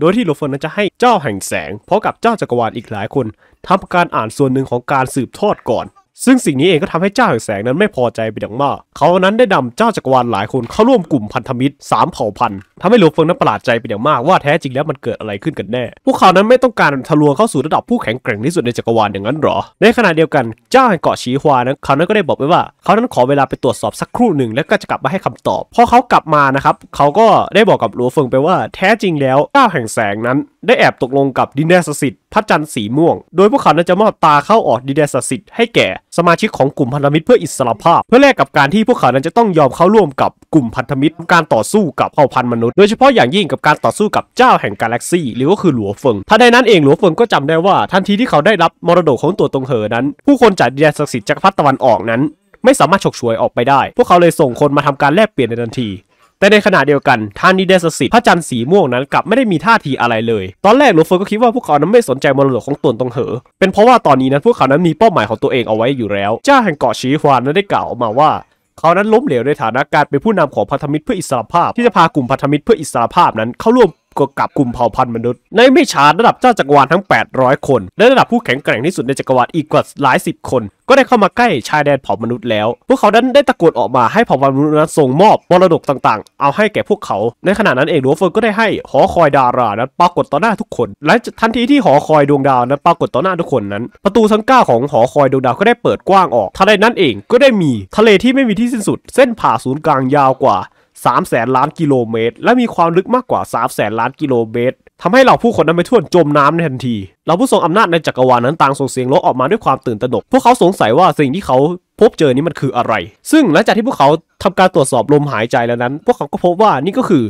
โดยที่หลเฟินนั้นจะให้เจ้าแห่งแสงพร้อมกับเจ้าจักรวาลอีกหลายคนทำการอ่านส่วนหนึ่งของการสืบทอดก่อนซึ่งสิ่งนี้เองก็ทำให้เจ้าแห่งแสงนั้นไม่พอใจเป็นอย่างมาก เขานั้นได้นำเจ้าจักรวาลหลายคนเข้าร่วมกลุ่มพันธมิตร3เผ่าพันธุ์ทำให้หลวงเฟิงนั้นประหลาดใจเป็นอย่างมากว่าแท้จริงแล้วมันเกิดอะไรขึ้นกันแน่ พวกเขานั้นไม่ต้องการทะลวงเข้าสู่ระดับผู้แข็งแกร่งที่สุดในจักรวาลอย่างนั้นหรอ ในขณะเดียวกันเจ้าแห่งเกาะชีฮวานั้นเขานั้นก็ได้บอกไปว่า เขานั้นขอเวลาไปตรวจสอบสักครู่หนึ่งแล้วก็จะกลับมาให้คำตอบ พอเขากลับมานะครับเขาก็ได้บอกกับหลวงเฟิงไปว่า แท้จริงแล้วเจ้าแห่งแสงนั้นได้แอบตกลงกับดินแดนสิทธิ์พระจันทร์สีม่วงโดยพวกเขานั้นจะมอบตาเข้าออกดินแดนสิทธิ์ให้แก่สมาชิกของกลุ่มพันธมิตรเพื่ออิสรภาพ เพื่อแลกกับการที่พวกเขานั้นจะต้องยอมเข้าร่วมกับกลุ่มพันธมิตรการต่อสู้กับเผ่าพันธุ์มนุษย์ โดยเฉพาะอย่างยิ่งกับการต่อสู้กับเจ้าแห่งกาแล็กซี่หรือก็คือหลัวเฟิงท่านใดนั้นเองหลัวเฟิงก็จำได้ว่า ทันทีที่เขาได้รับมรดกของตัวตรงเหอนั้น ผู้คนจากแดนศักดิ์สิทธิ์จักรพรรดิตะวันออกนั้น ไม่สามารถฉกฉวยออกไปได้พวกเขาเลยส่งคนมาทำการแลกเปลี่ยนในทันทีแต่ในขณะเดียวกันท่านนิเดสสิพระจันทร์สีม่วงนั้น กลับไม่ได้มีท่าทีอะไรเลย ตอนแรกหวูเฟิร์ก็คิดว่าพวกเขานั้นไม่สนใจมรดกของตนตรงเหอ เป็นเพราะว่าตอนนี้นั้นพวกเขานั้นมีเป้าหมายของตัวเองเอาไว้อยู่แล้วเจ้าแห่งเกาะชีฮวานนั้นได้กล่าวมาว่า เขานั้นล้มเหลวในฐานะการเป็นผู้นำของพันธมิตรเพื่ออิสรภาพที่จะพากลุ่มพันธมิตรเพื่ออิสรภาพนั้นเข้าร่วมก็กับกลุ่มเผ่าพันธุ์มนุษย์ในไม่ช้าระดับเจ้าจักรวาลทั้ง800คนและระดับผู้แข็งแกร่งที่สุดในจักรวาลอีกกว่าหลายสิบคน ก็ได้เข้ามาใกล้ชายแดนเผ่ามนุษย์แล้ว พวกเขาดันได้ตะโกนออกมาให้เผ่าพันธุ์มนุษย์นั้นส่งมอบมรดกต่างๆ เอาให้แก่พวกเขา ในขณะนั้นเองดวงเฟิร์นก็ได้ให้หอคอยดารานั้นปรากฏต่อหน้าทุกคนและทันทีที่หอคอยดวงดาวนั้นปรากฏต่อหน้าทุกคนนั้น ประตูทั้งเก้าของหอคอยดวงดาวก็ได้เปิดกว้างออกทันใดนั้นเองก็ได้มีทะเลที่ไม่มีที่สิ้นสุดเส้นผ่าศูนย์กลางยาวกว่า3ามแสนล้านกิโลเมตร และมีความลึกมากกว่า3ามแสนล้านกิโลเมตรทำให้เหล่าผู้คนนั้นไปท่วนจมน้ำในทันทีเหล่าผู้ทรงอำนาจในจักรวาลนั้น ต่างส่งเสียงร้องออกมาด้วยความตื่นตระหนก พวก เขาสงสัยว่าสิ่งที่เขาพบเจอนี้มันคืออะไร ซึ่งหลังจากที่พวกเขาทำการตรวจสอบลมหายใจแล้วนั้น พวกเขาก็พบว่านี่ก็คือ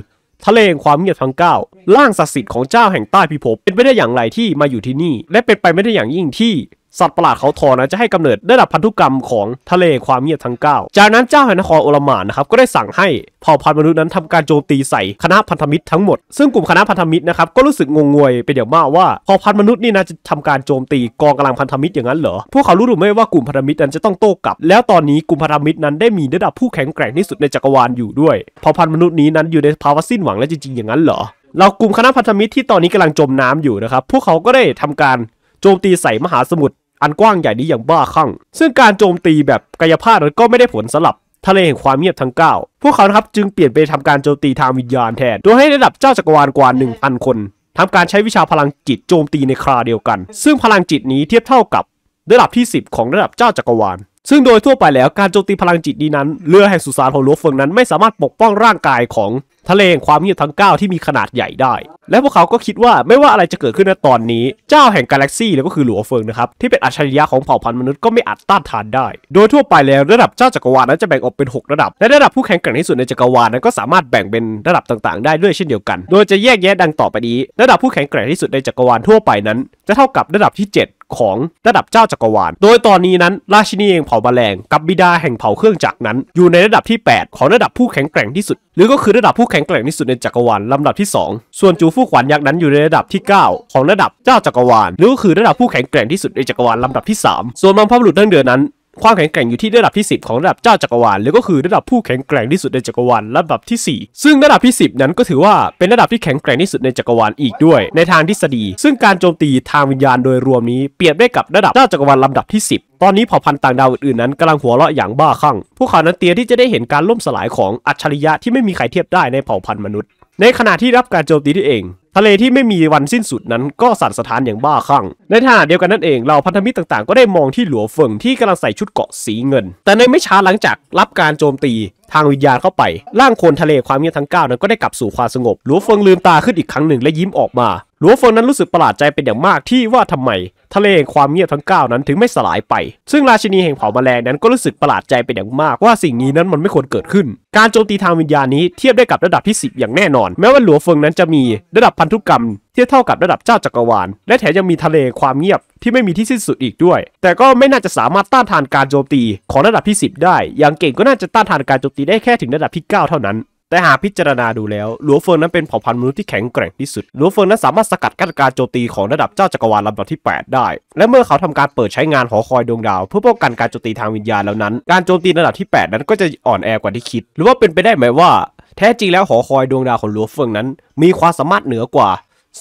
ทะเลแห่งความเงียบทั้งเก้าล่างศักดิ์สิทธิ์ของเจ้าแห่งใต้พิภพเป็นไปได้อย่างไรที่มาอยู่ที่นี่ และเป็นไปไม่ได้อย่างยิ่งที่สัตว์ประหลาดเขาทอนะจะให้กำเนิดได้รับพันธุกรรมของทะเลความเงียบทั้ง9จากนั้นเจ้าแห่งนครโอลมานนะครับก็ได้สั่งให้เผ่าพันธุ์มนุษย์นั้นทำการโจมตีใส่คณะพันธมิตรทั้งหมด ซึ่งกลุ่มคณะพันธมิตรนะครับก็รู้สึกงงงวยเป็นอย่างมากว่าเผ่าพันธุ์มนุษย์นี่นะจะทำการโจมตีกองกำลังพันธมิตรอย่างนั้นเหรอ พวกเขารู้หรือไม่ว่ากลุ่มพันธมิตรนั้นจะต้องโต้กลับ แล้วตอนนี้กลุ่มพันธมิตรนั้นได้มีระดับผู้แข็งแกร่งที่สุดในจักรวาลอยู่ด้วยเผ่าพันธุ์มนุษย์นี้นั้นอยู่ในภาวะสิ้นหวังแลวจริงๆ อย่างนั้นเหรอเรากลุ่มคณะพันธมิตรที่ตอนนี้กำลังจมน้ำอยู่นะครับพวกเขาก็ได้ทำการโจมตีใส่มหาสมุทรอันกว้างใหญ่นี้อย่างบ้าคลั่ง ซึ่งการโจมตีแบบกายภาพนั้นก็ไม่ได้ผลสลับ ทะเลแห่งความเงียบทั้ง 9 พวกเขาครับจึงเปลี่ยนไปทำการโจมตีทางวิญญาณแทน โดยให้ระดับเจ้าจักรวาลกว่า1,000 คน ทำการใช้วิชาพลังจิตโจมตีในคราเดียวกัน ซึ่งพลังจิตนี้เทียบเท่ากับ ระดับที่ 10 ของระดับเจ้าจักรวาล ซึ่งโดยทั่วไปแล้วการโจมตีพลังจิตนี้นั้นเรือแห่งสุสานของลูฟเฟิงนั้นไม่สามารถปกป้องร่างกายของทะเลแห่งความเงียบทั้ง 9 ที่มีขนาดใหญ่ได้ และพวกเขาก็คิดว่าไม่ว่าอะไรจะเกิดขึ้นในตอนนี้ เจ้าแห่งกาแล็กซี่แล้วก็คือหลวงเฟิงนะครับที่เป็นอัจฉริยะของเผ่าพันธุ์มนุษย์ ก็ไม่อาจต้านทานได้ โดยทั่วไปแล้วระดับเจ้าจักรวาลนั้นจะแบ่งออกเป็น 6 ระดับ และระดับผู้แข่งขันที่สุดในจักรวาลนั้น ก็สามารถแบ่งเป็นระดับต่าง ๆได้ด้วยเช่นเดียวกัน โดยจะแยกแยะดังต่อไปนี้ ระดับผู้แข่งขันที่สุดในจักรวาลทั่วไปนั้น จะเท่ากับระดับที่ 7 ของระดับเจ้าจักรวาลโดยตอนนี้นั้นราชินีแห่งเผ่าแมลงกับบิดาแห่งเผ่าเครื่องจักรนั้น อยู่ในระดับที่ 8 ของระดับผู้แข็งแกร่งที่สุดหรือก็คือระดับผู้แข็งแกร่งที่สุดในจักรวาลลำดับที่2ส่วนจูฟู่ขวานยักษ์นั้นอยู่ในระดับที่ 9 ของระดับ เจ้าจักรวาลหรือก็คือระดับผู้แข็งแกร่งที่สุดในจักรวาลลำดับที่ 3 ส่วนมังพบหลุดดั้งเดือนั้นความแข็งแกร่งอยู่ที่ระดับที่ 10 ของระดับเจ้าจักรวาลหรือก็คือระดับผู้แข็งแกร่งที่สุดในจักรวาลระดับที่4ซึ่งระดับที่10นั้นก็ถือว่าเป็นระดับที่แข็งแกร่งที่สุดในจักรวาลอีกด้วย ในทางทฤษฎี ซึ่งการโจมตีทางวิญญาณโดยรวมนี้เปรียบได้กับระดับเจ้าจักรวาลลำดับที่ 10 ตอนนี้เผ่าพันธุ์ต่างดาวอื่น ๆ นั้นกำลังหัวเราะอย่างบ้าคลั่งพวกเขานั้นเตียที่จะได้เห็นการล่มสลายของอัจฉริยะที่ไม่มีใครเทียบได้ในเผ่าพันธุ์มนุษย์ ในขณะที่รับการโจมตีที่เองทะเลที่ไม่มีวันสิ้นสุดนั้นก็สั่นสะท้านอย่างบ้าคลั่ง ในขณะเดียวกันนั่นเองเราพันธมิตรต่างๆ ก็ได้มองที่หลัวเฟิงที่กำลังใส่ชุดเกาะสีเงิน แต่ในไม่ช้าหลังจากรับการโจมตีทางวิญญาณเข้าไป ร่างคนทะเลความเงียบทั้ง9นั้นก็ได้กลับสู่ความสงบ หลัวเฟิงลืมตาขึ้นอีกครั้งหนึ่งและยิ้มออกมาหลวงเฟิงนั้นรู้สึกประหลาดใจเป็นอย่างมากที่ว่าทำไมทะเลแห่งความเงียบทั้ง9นั้นถึงไม่สลายไป ซึ่งราชินีแห่งเผ่าแมลงนั้นก็รู้สึกประหลาดใจเป็นอย่างมากว่าสิ่งนี้นั้นมันไม่ควรเกิดขึ้น การโจมตีทางวิญญาณนี้เทียบได้กับระดับที่10 อย่างแน่นอน แม้ว่าหลวงเฟิงนั้นจะมีระดับพันธุกรรมเทียบเท่ากับระดับเจ้าจักรวาลและแถมยังมีทะเลความเงียบที่ไม่มีที่สิ้นสุดอีกด้วย แต่ก็ไม่น่าจะสามารถต้านทานการโจมตีของระดับที่ 10 ได้อย่างเก่งก็น่าจะต้านทานการโจมตีได้แค่ถึงระดับที่ 9เท่านั้นแต่หากพิจารณาดูแล้วหลัวเฟิงนั้นเป็นเผ่าพันธุ์มนุษย์ที่แข็งแกร่งที่สุดหลัวเฟิงนั้นสามารถสกัดกั้นการโจมตีของระดับเจ้าจักรวาลลำดับที่ 8 ได้ และเมื่อเขาทำการเปิดใช้งานหอคอยดวงดาวเพื่อป้องกันการโจมตีทางวิญญาณแล้วนั้น การโจมตีระดับที่ 8 นั้นก็จะอ่อนแอกว่าที่คิด หรือว่าเป็นไปได้ไหมว่า แท้จริงแล้วหอคอยดวงดาวของหลัวเฟิงนั้น มีความสามารถเหนือกว่า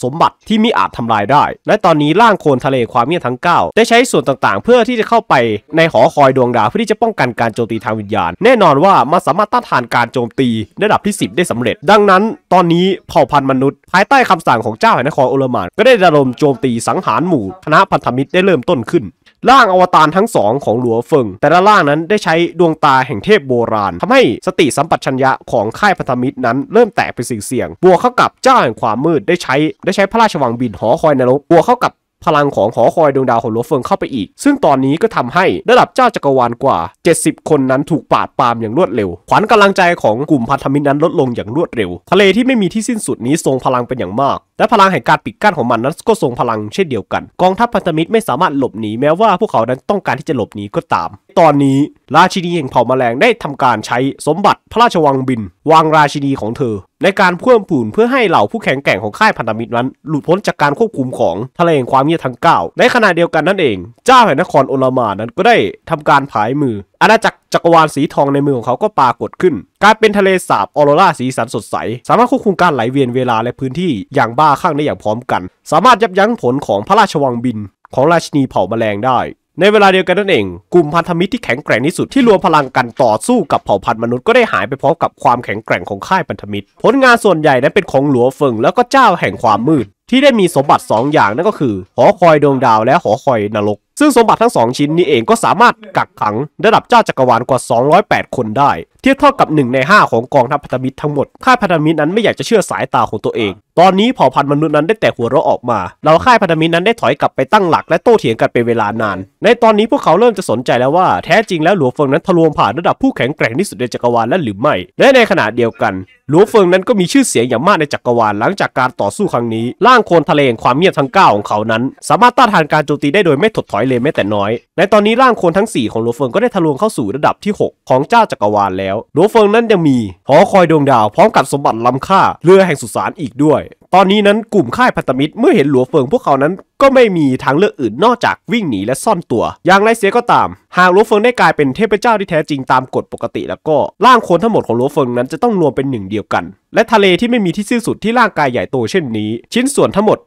สมบัติที่มิอาจทำลายได้ และตอนนี้ร่างโคลนทะเลความเงียบทั้ง 9 ได้ใช้ส่วนต่างๆ เพื่อที่จะเข้าไปในหอคอยดวงดาวเพื่อที่จะป้องกันการโจมตีทางวิญญาณ แน่นอนว่ามันสามารถต้านทานการโจมตีระดับที่ 10 ได้สำเร็จ ดังนั้นตอนนี้เผ่าพันธุ์มนุษย์ ภายใต้คำสั่งของเจ้าแห่งนครโอลมานก็ได้ระดมโจมตีสังหารหมู่คณะพันธมิตรได้เริ่มต้นขึ้นร่างอวตารทั้งสองของหลัวเฟิง แต่ละร่างนั้นได้ใช้ดวงตาแห่งเทพโบราณ ทำให้สติสัมปชัญญะของค่ายพันธมิตรนั้นเริ่มแตกเป็นสิ่งเสี่ยงบวกเข้ากับเจ้าแห่งความมืดได้ใช้ ได้ใช้พระราชวังบินหอคอยนรกบวกเข้ากับพลังของหอคอยดวงดาวของหลวงเฟิงเข้าไปอีก ซึ่งตอนนี้ก็ทำให้ระดับเจ้าจักรวาลกว่า 70 คนนั้นถูกปาดปามอย่างรวดเร็ว ขวัญกำลังใจของกลุ่มพันธมิตรนั้นลดลงอย่างรวดเร็วทะเลที่ไม่มีที่สิ้นสุดนี้ทรงพลังเป็นอย่างมากและพลังแห่งการปิดกั้นของมันนั้นก็ทรงพลังเช่นเดียวกัน กองทัพพันธมิตรไม่สามารถหลบหนีแม้ว่าพวกเขานั้นต้องการที่จะหลบหนีก็ตาม ตอนนี้ราชินีแห่งเผ่าแมลงได้ทำการใช้สมบัติพระราชวังบิน วางราชินีของเธอ ในการเพิ่มผูนเพื่อให้เหล่าผู้แข็งแกร่งของค่ายพันธมิตรนั้นหลุดพ้นจากการควบคุมของทะเลแห่งความเงียบทั้งาในขณะเดียวกันนั่นเอง เจ้าแห่งนครโอลามานั้นก็ได้ทำการผายมือ อาณาจักรจักรวาลสีทองในมือของเขาก็ปรากฏขึ้นกลายเป็นทะเลสาบออโรราสีสันสดใส สามารถควบคุมการไหลเวียนเวลาและพื้นที่อย่างบ้าาข้างได้อย่างพร้อมกัน สามารถยับยั้งผลของพระราชวังบิน ของราชินีเผ่าแมลงได้ ในเวลาเดียวกันนั่นเองกลุ่มพันธมิตรที่แข็งแกร่งที่สุดที่รวมพลังกันต่อสู้กับเผ่าพันธุ์มนุษย์ก็ได้หายไปพร้อมกับความแข็งแกร่งของค่ายพันธมิตร ผลงานส่วนใหญ่นั้นเป็นของหลัวเฟิงแล้วก็เจ้าแห่งความมืดที่ได้มีสมบัติ2อย่างนั่นก็คือ หอคอยดวงดาวและหอคอยนรก ซึ่งสมบัติทั้ง 2 ชิ้นนี้เองก็สามารถกักขังระดับเจ้าจักรวาลกว่า 208 คนได้ เทียบเท่ากับ 1 ใน 5 ของกองทัพพันธมิตรทั้งหมด ค่ายพันธมิตรนั้นไม่อยากจะเชื่อสายตาของตัวเอง ตอนนี้เผ่าพันธุ์มนุษย์นั้นได้แต่หัวเราะออกมา เราค่ายพันธมิตรนั้นได้ถอยกลับไปตั้งหลักและโต้เถียงกันเป็นเวลานาน ในตอนนี้พวกเขาเริ่มจะสนใจแล้วว่าแท้จริง แล้วหลวงเฟิงนั้นทะลวงผ่านระดับผู้แข็งแกร่งที่สุดในจักรวาลและหรือไม่และในขณะเดียวกันหลวงเฟิงนั้นก็มีชื่อเสียงอย่างมากในจักรวาลหลังจากการต่อสู้ครั้งนี้ล่าางโคลนทะเลแห่งความเงียบทั้ง9ของเขานั้น สามารถต้านทานการโจมตีได้โดยไม่ถดถอยเลยแม้แต่น้อย ในตอนนี้ร่างโคลนทั้ง 4 ของโลเฟิงก็ได้ทะลวงเข้าสู่ระดับที่ 6 ของเจ้าจักรวาลแล้วโลเฟิงนั้นยังมีหอคอยดวงดาวพร้อมกับสมบัติล้ำค่าเรือแห่งสุสานอีกด้วยตอนนี้นั้นกลุ่มค่ายพัตมิตรเมื่อเห็นหลัวเฟิงพวกเขานั้นก็ไม่มีทางเลือกอื่นนอกจากวิ่งหนีและซ่อนตัว อย่างไรเสียก็ตามหากหลัวเฟิงได้กลายเป็นเทพเจ้าที่แท้จริงตามกฎปกติแล้วก็ร่างคนทั้งหมดของหลัวเฟิงนั้นจะต้องรวมเป็นหนึ่งเดียวกัน และทะเลที่ไม่มีที่สิ้นสุดที่ร่างกายใหญ่โตเช่นนี้ชิ้นส่วนทั้งหมด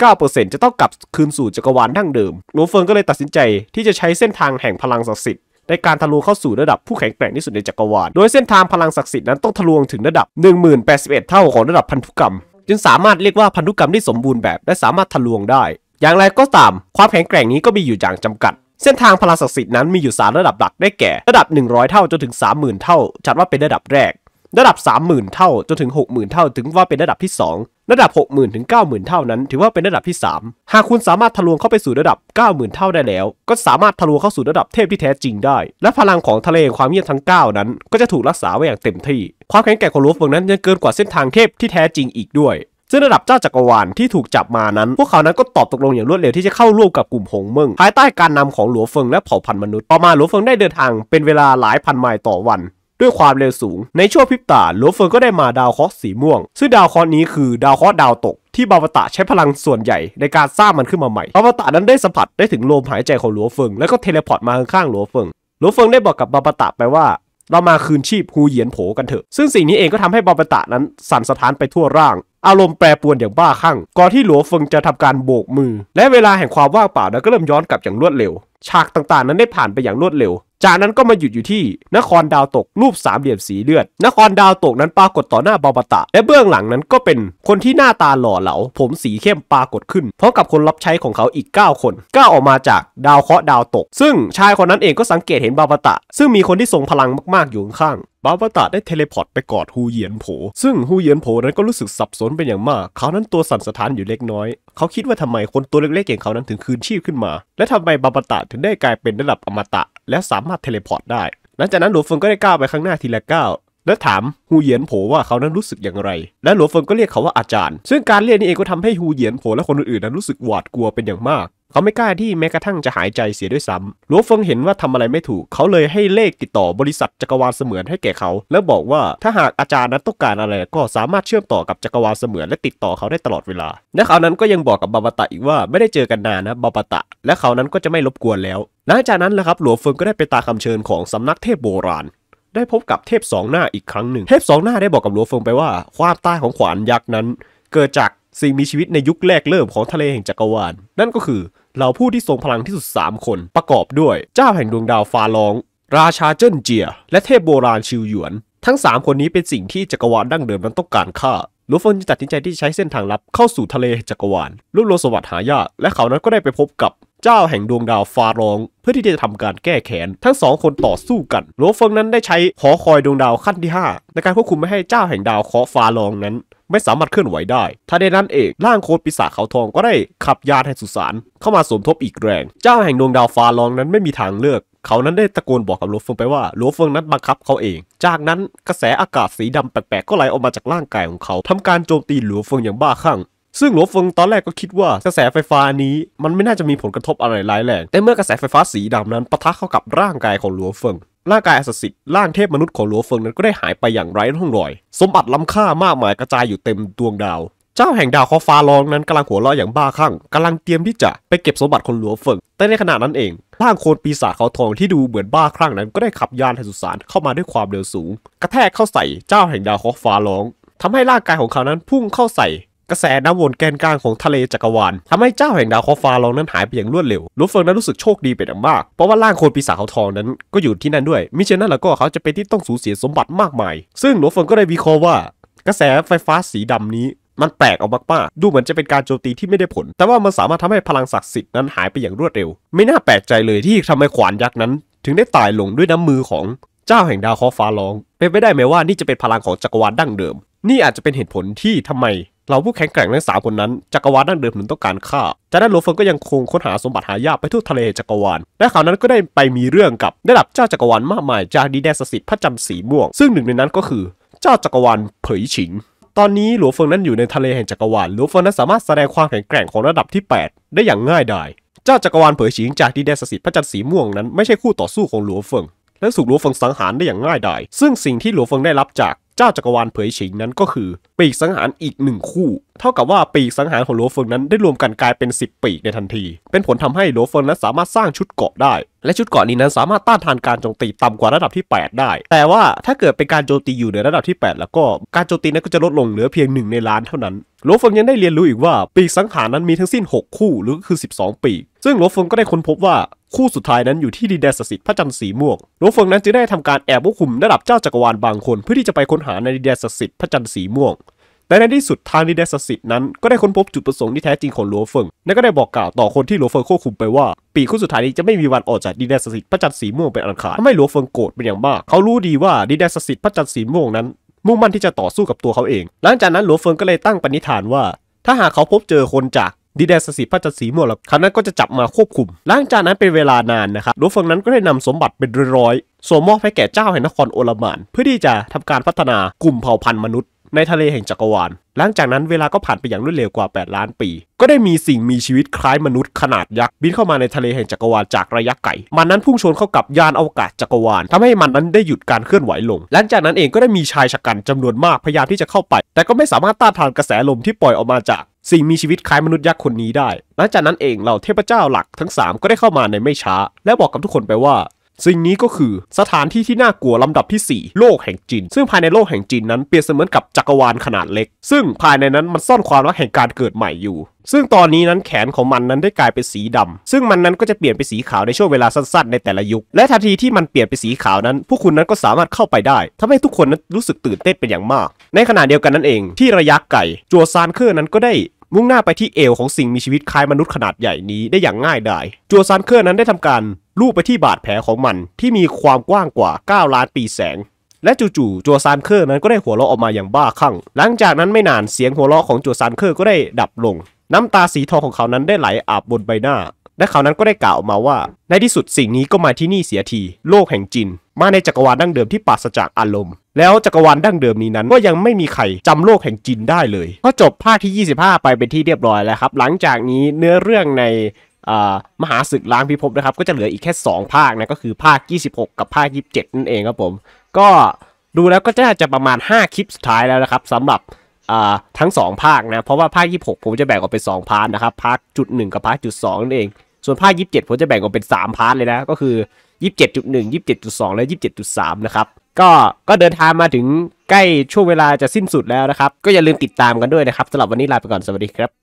99%จะต้องกลับคืนสู่จักรวาลดั้งเดิมหลัวเฟิงก็เลยตัดสินใจที่จะใช้เส้นทางแห่งพลังศักดิ์สิทธิ์ในการทะลวงเข้าสู่ระดับผู้แข็งแกร่งที่สุดในจักรวาลโดยเส้นทางพลังศักดิ์สิทธิ์นั้นต้องทะลวงถึงระดับ1081เท่าของระดับพันธุกรรมจึงสามารถเรียกว่าพันธุกรรมที่สมบูรณ์แบบและสามารถทะลวงได้ อย่างไรก็ตาม ความแข็งแกร่งนี้ก็มีอยู่อย่างจำกัด เส้นทางพลังศักดิ์สิทธิ์นั้นมีอยู่สามระดับหลักได้แก่ ระดับ 100 เท่าจนถึง 30,000 เท่า จัดว่าเป็นระดับแรกระดับ 30,000 เท่า จนถึง60,000 เท่าถึงว่าเป็นระดับที่ 2 ระดับ60,000 ถึง 90,000 เท่านั้นถือว่าเป็นระดับที่ 3 หากคุณสามารถทะลวงเข้าไปสู่ระดับ 90,000 เท่าได้แล้ว ก็สามารถทะลวงเข้าสู่ระดับเทพที่แท้จริงได้ และพลังของทะเลความเงียบทั้ง9นั้นก็จะถูกรักษาไว้อย่างเต็มที่ ความแข็งแกร่งของลูฟเฟินั้นยังเกินกว่าเส้นทางเทพที่แท้จริงอีกด้วย ซึ่งระดับเจ้าจักรวาลที่ถูกจับมานั้นพวกเขานั้นก็ตอบตกลงอย่างรวดเร็วที่จะเข้าร่วมกับกลุ่มหงเมึงภายใต้การนำของหลัวเฟิงและเผ่าพันธุ์มนุษย์ต่อมาหลัวเฟิงได้เดินทางเป็นเวลาหลายพันไมล์ต่อวันด้วยความเร็วสูง ในช่วงพริบตาหลวเฟิงก็ได้มาดาวเคราะห์สีม่วง ซึ่งดาวเคราะห์นี้คือดาวเคราะห์ดาวตกที่บาวตะใช้พลังส่วนใหญ่ในการสร้างมันขึ้นมาใหม่บาวตะนั้นได้สัมผัสได้ถึงลมหายใจของหลวเฟิงแล้วก็เทเลพอร์ตมาข้างหลวเฟิงหลวเฟิงได้บอกกับบาวตะไปว่า เรามาคืนชีพฮูเหยียนโผกันเถอะซึ่งสิ่งนี้เองก็ทำให้บาบตะนั้นสั่นสะท้านไปทั่วร่าง อารมณ์แปรปรวนอย่างบ้าคลั่งก่อนที่หลัวเฟิงจะทำการโบกมือ และเวลาแห่งความว่างเปล่านั้นก็เริ่มย้อนกลับอย่างรวดเร็ว ฉากต่างๆ นั้นได้ผ่านไปอย่างรวดเร็วจากนั้นก็มาหยุดอยู่ที่ นครดาวตกรูปสามเหลี่ยมสีเลือด นครดาวตกนั้นปรากฏต่อหน้าบาบตะ และเบื้องหลังนั้นก็เป็นคนที่หน้าตาหล่อเหลาผมสีเข้มปรากฏขึ้น พร้อมกับคนรับใช้ของเขาอีก 9 คนก้าออกมาจากดาวเคราะห์ดาวตก ซึ่งชายคนนั้นเองก็สังเกตเห็นบาบตะ ซึ่งมีคนที่ทรงพลังมากๆอยู่ข้าง บาบตาได้เทเลพอร์ตไปกอดฮูเหยียนโผ ซึ่งฮูเหยียนโผนั้นก็รู้สึกสับสนเป็นอย่างมาก เขานั้นตัวสั่นสะท้านอยู่เล็กน้อย เขาคิดว่าทำไมคนตัวเล็กๆอย่างเขานั้นถึงคืนชีพขึ้นมา และทำไมบาบตาถึงได้กลายเป็นระดับอมตะและสามารถเทเลพอร์ตได้ หลังจากนั้นหลัวเฟิงก็ได้ก้าวไปข้างหน้าทีละก้าวและถามฮูเหยียนโผว่าเขานั้นรู้สึกอย่างไร และหลัวเฟิงก็เรียกเขาว่าอาจารย์ ซึ่งการเรียกนี้เองก็ทำให้ฮูเหยียนโผ และคนอื่น ๆ นั้นรู้สึกหวาดกลัวเป็นอย่างมากเขาไม่กล้าที่แม้กระทั่งจะหายใจเสียด้วยซ้ำ หลวงเฟิงเห็นว่าทำอะไรไม่ถูก เขาเลยให้เลขติดต่อบริษัทจักรวาลเสมือนให้แก่เขา แล้วบอกว่าถ้าหากอาจารย์นั้นต้องการอะไรก็สามารถเชื่อมต่อกับจักรวาลเสมือน และติดต่อเขาได้ตลอดเวลา และเขานั้นก็ยังบอกกับบาบาตะอีกว่าไม่ได้เจอกันนานนะบาบาตะ และเขานั้นก็จะไม่รบกวนแล้วหลังจากนั้นแหละครับหลวงเฟิงก็ได้ไปตาคำเชิญของสำนักเทพโบราณ ได้พบกับเทพสองหน้าอีกครั้งหนึ่ง เทพสองหน้าได้บอกกับหลวงเฟิงไปว่าความตายของขวานยักษ์นั้น เกิดจากสิ่งมีชีวิตในยุคแรกเริ่มของทะเลแห่งจักรวาลนั่นก็คืเหล่าผู้ที่ทรงพลังที่สุด 3 คนประกอบด้วยเจ้าแห่งดวงดาวฟาลอง ราชาเจิ้นเจีย และเทพโบราณชิวหยวน ทั้ง 3 คนนี้เป็นสิ่งที่จักรวาลดั้งเดิมนั้นต้องการฆ่าลูฟเฟินจึงตัดสินใจที่จะใช้เส้นทางลับเข้าสู่ทะเลจักรวาลรูปโลสวัสดิ์หายากและเขานั้นก็ได้ไปพบกับเจ้าแห่งดวงดาวฟารอง เพื่อที่จะทำการแก้แค้นทั้งสองคนต่อสู้กันโลเฟิงนั้นได้ใช้หอคอยดวงดาวขั้นที่5ในการควบคุมไม่ให้เจ้าแห่งดาวเคาะฟารองนั้นไม่สามารถเคลื่อนไหวได้ ทันใดนั้นเอง ร่างโคดปีศาจขาวทองก็ได้ขับยานแห่งสุสานเข้ามาสมทบอีกแรง เจ้าแห่งดวงดาวฟ้าลองนั้นไม่มีทางเลือก เขานั้นได้ตะโกนบอกกับหลวงเฟิงไปว่าหลวงเฟิงนั้นบังคับเขาเอง จากนั้นกระแสอากาศสีดำแปลกๆ ก็ไหลออกมาจากร่างกายของเขา ทำการโจมตีหลวงเฟิงอย่างบ้าคลั่ง ซึ่งหลวงเฟิงตอนแรกก็คิดว่ากระแสไฟฟ้านี้มันไม่น่าจะมีผลกระทบอะไรร้ายแรงแต่เมื่อกระแสไฟฟ้าสีดำนั้นปะทะเข้ากับร่างกายของหลวงเฟิงร่างกายอสสิทธิ์ร่างเทพมนุษย์ของหลวงเฟิงนั้นก็ได้หายไปอย่างไร้ร่องรอย สมบัติล้ำค่ามากมายกระจายอยู่เต็มดวงดาว เจ้าแห่งดาวคอฟ้าร้องนั้นกำลังหัวเราะอย่างบ้าคลั่ง กำลังเตรียมที่จะไปเก็บสมบัติของหลวงเฟิง แต่ในขณะนั้นเอง ร่างโคนปีศาจเขาทองที่ดูเหมือนบ้าคลั่งนั้นก็ได้ขับยานไฮสุสานเข้ามาด้วยความเร็วสูง กระแทกเข้าใส่เจ้าแห่งดาวคอฟ้าร้อง ทำให้ร่างกายของเขานั้นพุ่งเข้าใส่กระแสน้ำวนแกนกลางของทะเลจักรวาลทำให้เจ้าแห่งดาวคอฟ้ารองนั้นหายไปอย่างรวดเร็วลูเฟิงนั้นรู้สึกโชคดีเป็นอย่างมาก เพราะว่าร่างคนปีศาจเขาทองนั้นก็อยู่ที่นั่นด้วย มิเช่นนั้นแล้วก็เขาจะเป็นที่ต้องสูญเสียสมบัติมากมาย ซึ่งลูเฟิงก็ได้วิเคราะห์ว่า กระแสไฟฟ้าสีดำนี้มันแปลกออกมากๆดูเหมือนจะเป็นการโจมตีที่ไม่ได้ผล แต่ว่ามันสามารถทำให้พลังศักดิ์สิทธิ์นั้นหายไปอย่างรวดเร็ว ไม่น่าแปลกใจเลยที่ทำให้ขวานยักษ์นั้น ถึงได้ตายลงด้วยน้ำมือของเจ้าแห่งดาวคอฟ้าลอง เป็นไปได้ไหมว่านี่จะเป็นพลังของจักรวาลดั้งเดิม นี่อาจจะเป็นเหตุผลที่ทำไมเราผู้แข็งแกร่งทั้งสามคนนั้นจักรวาลดั้งเดิมถอนต้องการฆ่าจากนั้นโลเฟิงก็ยังคงค้นหาสมบัติหายากไปทั่วทะเลจักรวาลและข่าวนั้นก็ได้ไปมีเรื่องกับได้รับเจ้าจักรวาลมากมายจากดีแดนสสิทธิ์พระจำสีม่วง ซึ่งหนึ่งในนั้นก็คือเจ้าจักรวาลเผยฉิง ตอนนี้หลวงเฟิงนั้นอยู่ในทะเลแห่งจักรวาลหลวงเฟิงนั้นสามารถแสดงความแข็งแกร่งของระดับที่ 8 ได้อย่างง่ายดาย เจ้าจักรวาลเผยฉิงจากดีแดนสสิทธิ์พระจัสีม่วงนั้นไม่ใช่คู่ต่อสู้ของหลวงเฟิงและสุกหลวงเฟิงสังหารได้อย่างง่ายดายซึ่งสิ่งที่หลวงเฟิงได้รับจากเจ้าจักรวาลเผยฉิงนั้นก็คือปีกสังหารอีกหนึ่งคู่ เท่ากับว่าปีกสังหารของโลเฟิงนั้นได้รวมกันกลายเป็น 10 ปีกในทันที เป็นผลทำให้โลเฟิงนั้นสามารถสร้างชุดเกาะได้ และชุดเกาะนี้นั้นสามารถต้านทานการโจมตีต่ำกว่าระดับที่ 8 ได้ แต่ว่าถ้าเกิดเป็นการโจมตีอยู่ในระดับที่ 8 แล้วก็การโจมตีนั้นก็จะลดลงเหลือเพียงหนึ่งในล้านเท่านั้นโลเฟิงยังได้เรียนรู้อีกว่าปีกสังหารนั้นมีทั้งสิ้น 6 คู่หรือคือ 12 ปีกซึ่งโลเฟิงก็ได้ค้นพบว่าคู่สุดท้ายนั้นอยู่ที่ดินแดนศักดิ์สิทธิ์พระจันทร์สีม่วง หลวงเฟิงนั้นจึงได้ทำการ แอบควบคุมระดับเจ้าจักรวาลบางคน เพื่อที่จะไปค้นหาในดินแดนศักดิ์สิทธิ์พระจันทร์สีม่วง แต่ในที่สุดทางดินแดนศักดิ์สิทธิ์นั้น ก็ได้ค้นพบจุดประสงค์ที่แท้จริงของหลวงเฟิง และก็ได้บอกกล่าว ต่อคนที่หลวงเฟิงควบคุมไปว่า ปีคู่สุดท้ายนี้จะไม่มีวันออกจากดินแดนศักดิ์สิทธิ์พระจันทร์สีม่วงเป็นอันขาดทำให้หลวงเฟิงโกรธเป็นอย่างมาก เขารู้ดีว่าดินแดนศักดิ์สิทธิ์พระจันทร์สีม่วงนั้น มุ่งมั่นที่จะต่อสู้กับตัวเขาเองหลังจากนั้นหลวงเฟิงก็เลยตั้งปณิธานว่า ถ้าหากเขาพบเจอคนจากดิแดนสีพระจัตสีม่วงแล้วคณะก็จะจับมาควบคุม หลังจากนั้นเป็นเวลานานนะครับโดฟังนั้นก็ได้นำสมบัติเป็นร้อยๆส่งมอบให้แก่เจ้าแห่งนครโอลมาน เพื่อที่จะทำการพัฒนากลุ่มเผ่าพันธุ์มนุษย์ในทะเลแห่งจักรวาล หลังจากนั้นเวลาก็ผ่านไปอย่างรวดเร็วกว่า 8 ล้านปี ก็ได้มีสิ่งมีชีวิตคล้ายมนุษย์ ขนาดยักษ์บินเข้ามาในทะเลแห่งจักรวาลจากระยะไกล มันนั้นพุ่งชนเข้ากับยานอวกาศจักรวาลทำให้มันนั้นได้หยุดการเคลื่อนไหวลง หลังจากนั้นเองก็ได้มีชายชะกันจำนวนมากพยายามที่จะเข้าไป แต่ก็ไม่สามารถต้านทานกระแสลมที่ปล่อยออกมาจาก สิ่งมีชีวิตคล้ายมนุษย์ยักษ์คนนี้ได้ หลังจากนั้นเองเหล่าเทพเจ้าหลักทั้ง3ก็ได้เข้ามาในไม่ช้า และบอกกับทุกคนไปว่าสิ่งนี้ก็คือสถานที่ที่น่ากลัวลำดับที่4โลกแห่งจินซึ่งภายในโลกแห่งจินนั้นเปรียบเสมือนกับจักรวาลขนาดเล็ก ซึ่งภายในนั้นมันซ่อนความลับแห่งการเกิดใหม่อยู่ ซึ่งตอนนี้นั้นแขนของมันนั้นได้กลายเป็นสีดำ ซึ่งมันนั้นก็จะเปลี่ยนไปสีขาวในช่วงเวลาสั้นๆในแต่ละยุคและทันทีที่มันเปลี่ยนไปสีขาวนั้นผู้คุณนั้นก็สามารถเข้าไปได้ ทำให้ทุกคนนั้นรู้สึกตื่นเต้นเป็นอย่างมาก ในขณะเดียวกันนั่นเองที่ระยะไก่จัวซานเคอร์นั้นก็ได้มุ่งหน้าไปที่เอวของสิ่งมีชีวิตคล้ายมนุษย์ขนาดใหญ่นี้ได้อย่างง่ายดายจัวซานเคอร์นั้นได้ทำการลูบไปที่บาดแผลของมันที่มีความกว้างกว่า 9 ล้านปีแสง และจู่ๆจัวซานเคอร์นั้นก็ได้หัวเราะออกมาอย่างบ้าคลั่งหลังจากนั้นไม่นานเสียงหัวเราะของจัวซานเคอร์ก็ได้ดับลง น้ำตาสีทองของเขานั้นได้ไหลอาบบนใบหน้า และเขานั้นก็ได้กล่าวออกมาว่า ในที่สุดสิ่งนี้ก็มาที่นี่เสียที โลกแห่งจิน มาในจักรวาลดั้งเดิมที่ปราศจากอารมณ์แล้วจักรวาลดั้งเดิมนี้นั้นก็ยังไม่มีใครจำโลกแห่งจินได้เลยก็จบภาคที่ 25 ไปเป็นที่เรียบร้อยแล้วครับ หลังจากนี้เนื้อเรื่องในมหาศึกล้างพิภพนะครับก็จะเหลืออีกแค่2ภาคนะก็คือภาค 26 กับภาค 27 นั่นเองครับผมก็ดูแล้วก็จะจะประมาณ 5 คลิปสุดท้ายแล้วนะครับสำหรับทั้ง 2 ภาคนะเพราะว่าภาค 26 ผมจะแบ่งออกเป็น 2 พาร์ทนะครับพาร์จุดหกับพาร์จุดสนั่นเอง ส่วนภาค 27 ผมจะแบ่งออกเป็น 3 พาร์ทเลยนะ ก็คือ 27.1 27.2 และ 27.3นะครับก็ก็เดินทางมาถึงใกล้ช่วงเวลาจะสิ้นสุดแล้วนะครับ ก็อย่าลืมติดตามกันด้วยนะครับสำหรับวันนี้ลาไปก่อนสวัสดีครับ